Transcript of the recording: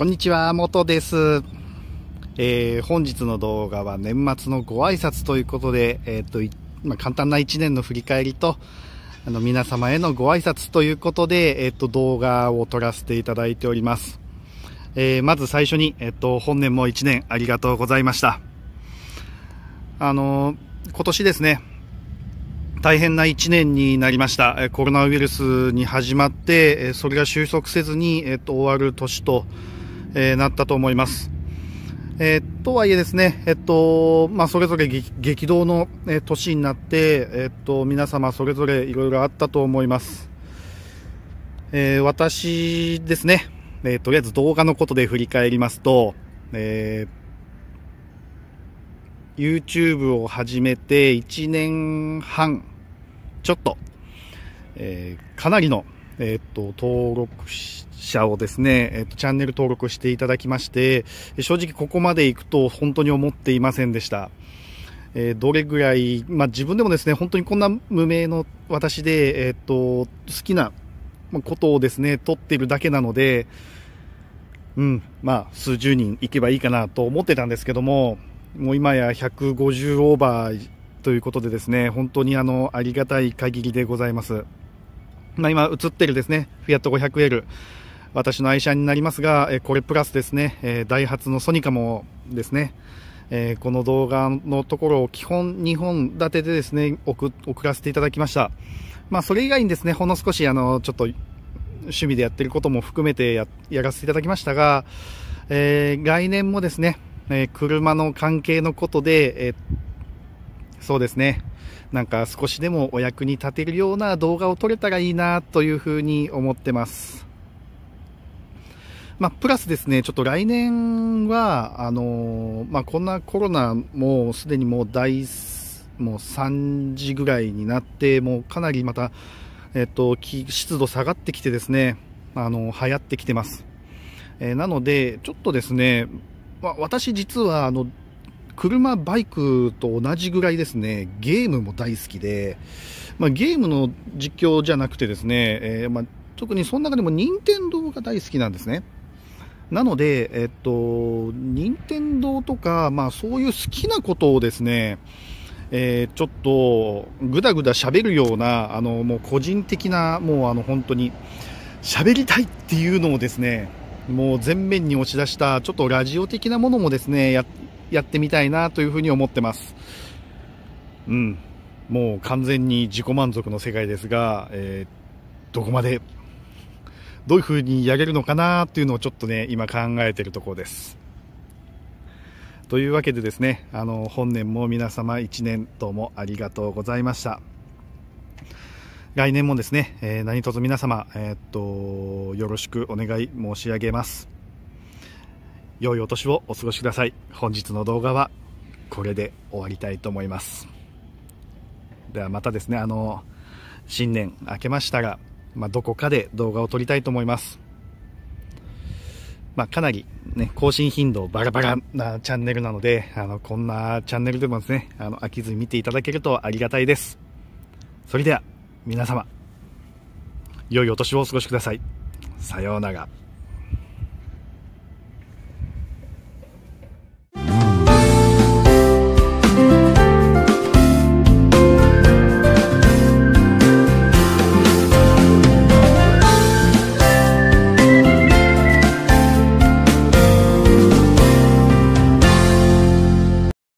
こんにちは、元です。えー、本日の動画は年末のご挨拶ということで、えっ、ー、と、まあ、簡単な1年の振り返りと、あの、皆様へのご挨拶ということで、えっ、ー、と、動画を撮らせていただいております。えー、まず最初に、えっ、と、本年も1年ありがとうございました。あの今年ですね、大変な1年になりました。コロナウイルスに始まって、それが収束せずに、えっと、終わる年と、えー、なったと思います。えー、とはいえですね、えっと、まあ、それぞれ激動の、え年になって、えっと、皆様それぞれいろいろあったと思います。えー、私ですね、えー、とりあえず動画のことで振り返りますと、えー、YouTube を始めて1年半ちょっと、えー、かなりのえっと、登録者をですね、えっと、チャンネル登録していただきまして、正直ここまで行くと本当に思っていませんでした。えー、どれぐらい、まあ、自分でもですね、本当にこんな無名の私で、えっと、好きなことをですね、撮っているだけなので、うん、まあ、数十人行けばいいかなと思ってたんですけども、もう今や150オーバーということでですね、本当にあの、ありがたい限りでございます。まあ、今映ってるですね、フィアット 500L、私の愛車になりますが、えこれプラスですね、えダイハツのソニカもですね、えこの動画のところを基本2本立てでですね、送らせていただきました。まあ、それ以外にですね、ほんの少し、あの、ちょっと、趣味でやってることも含めてやらせていただきましたが、えー、来年もですね、え車の関係のことで、えそうですね。なんか少しでもお役に立てるような動画を撮れたらいいなというふうに思ってます。まあ、プラスですね、ちょっと来年は、あのまあ、こんなコロナもすでにもう大、もう3時ぐらいになって、もうかなりまた、えっと、湿度下がってきてですね、あの流行ってきてます。えー、なので、ちょっとですね、まあ、私実は、あの、車、バイクと同じぐらいですね、ゲームも大好きで、まあ、ゲームの実況じゃなくてですね、えー、まあ、特にその中でも任天堂が大好きなんですね。なので、えっと、任天堂とか、まあそういう好きなことをですね、えー、ちょっとぐだぐだ喋るような、あの、もう個人的な、もうあの本当に喋りたいっていうのをですね、もう前面に押し出した、ちょっとラジオ的なものもですね、やっやってみたいなというふうに思ってます。うん。もう完全に自己満足の世界ですが、えー、どこまで、どういうふうにやれるのかなっていうのをちょっとね、今考えてるところです。というわけでですね、あの、本年も皆様1年どうもありがとうございました。来年もですね、えー、何卒皆様、えー、っと、よろしくお願い申し上げます。良いお年をお過ごしください。本日の動画はこれで終わりたいと思います。ではまたですね、あの、新年明けましたが、まあ、どこかで動画を撮りたいと思います。まあ、かなりね、更新頻度バラバラなチャンネルなので、あの、こんなチャンネルでもですね、あの、飽きずに見ていただけるとありがたいです。それでは、皆様、良いお年をお過ごしください。さようなら。